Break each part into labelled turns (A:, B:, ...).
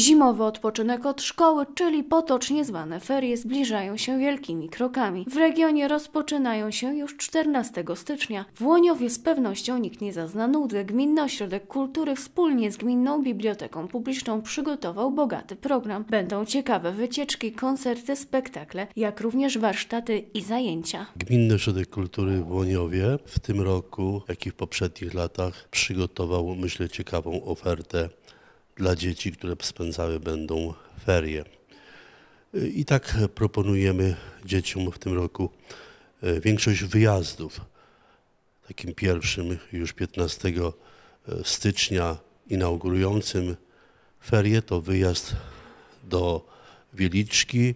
A: Zimowy odpoczynek od szkoły, czyli potocznie zwane ferie, zbliżają się wielkimi krokami. W regionie rozpoczynają się już 14 stycznia. W Łoniowie z pewnością nikt nie zazna nudy. Gminny Ośrodek Kultury wspólnie z Gminną Biblioteką Publiczną przygotował bogaty program. Będą ciekawe wycieczki, koncerty, spektakle, jak również warsztaty i zajęcia.
B: Gminny Ośrodek Kultury w Łoniowie w tym roku, jak i w poprzednich latach, przygotował, myślę, ciekawą ofertę dla dzieci, które spędzały będą ferie. I tak proponujemy dzieciom w tym roku e, większość wyjazdów. Takim pierwszym już 15 e, stycznia inaugurującym ferie to wyjazd do Wieliczki e,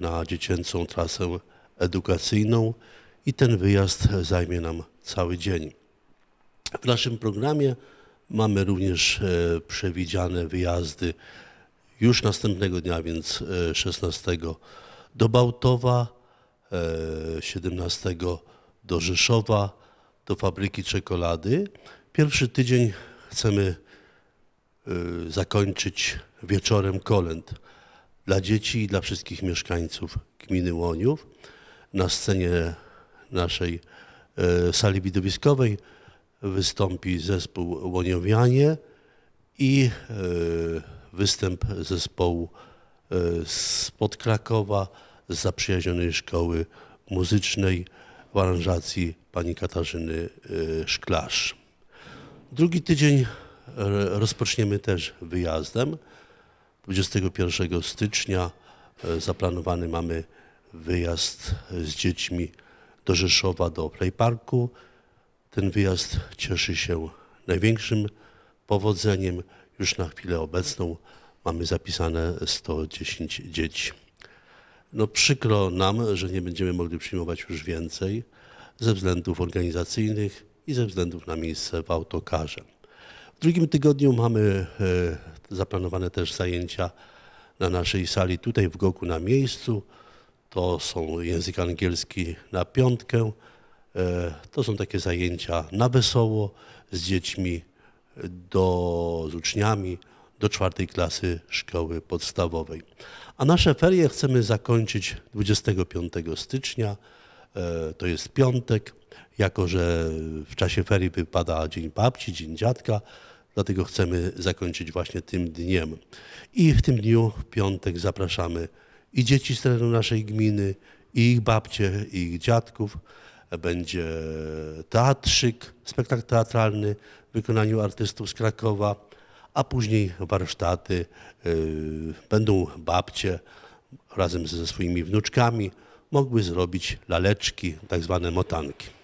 B: na dziecięcą trasę edukacyjną i ten wyjazd zajmie nam cały dzień. W naszym programie Mamy również e, przewidziane wyjazdy już następnego dnia, więc 16 e, do Bałtowa, 17 e, do Rzeszowa, do fabryki czekolady. Pierwszy tydzień chcemy zakończyć wieczorem kolęd dla dzieci i dla wszystkich mieszkańców gminy Łoniów na scenie naszej sali widowiskowej wystąpi zespół Łoniowianie i e, występ zespołu e, spod Krakowa z zaprzyjaźnionej szkoły muzycznej w aranżacji pani Katarzyny e, Szklarz. Drugi tydzień rozpoczniemy też wyjazdem. 21 stycznia zaplanowany mamy wyjazd z dziećmi do Rzeszowa, do Playparku. Ten wyjazd cieszy się największym powodzeniem. Już na chwilę obecną mamy zapisane 110 dzieci. No przykro nam, że nie będziemy mogli przyjmować już więcej ze względów organizacyjnych i ze względów na miejsce w autokarze. W drugim tygodniu mamy e, zaplanowane też zajęcia na naszej sali tutaj w Goku na miejscu. To są język angielski na piątkę, E, to są takie zajęcia na wesoło z dziećmi, e, do, z uczniami do czwartej klasy szkoły podstawowej. A nasze ferie chcemy zakończyć 25 stycznia, e, to jest piątek, jako że w czasie ferii wypada Dzień Babci, Dzień Dziadka, dlatego chcemy zakończyć właśnie tym dniem. I w tym dniu, w piątek, zapraszamy i dzieci z terenu naszej gminy, i ich babcie, i ich dziadków będzie teatrzyk, spektakl teatralny w wykonaniu artystów z Krakowa, a później warsztaty, y, będą babcie razem ze swoimi wnuczkami mogły zrobić laleczki, tak zwane motanki.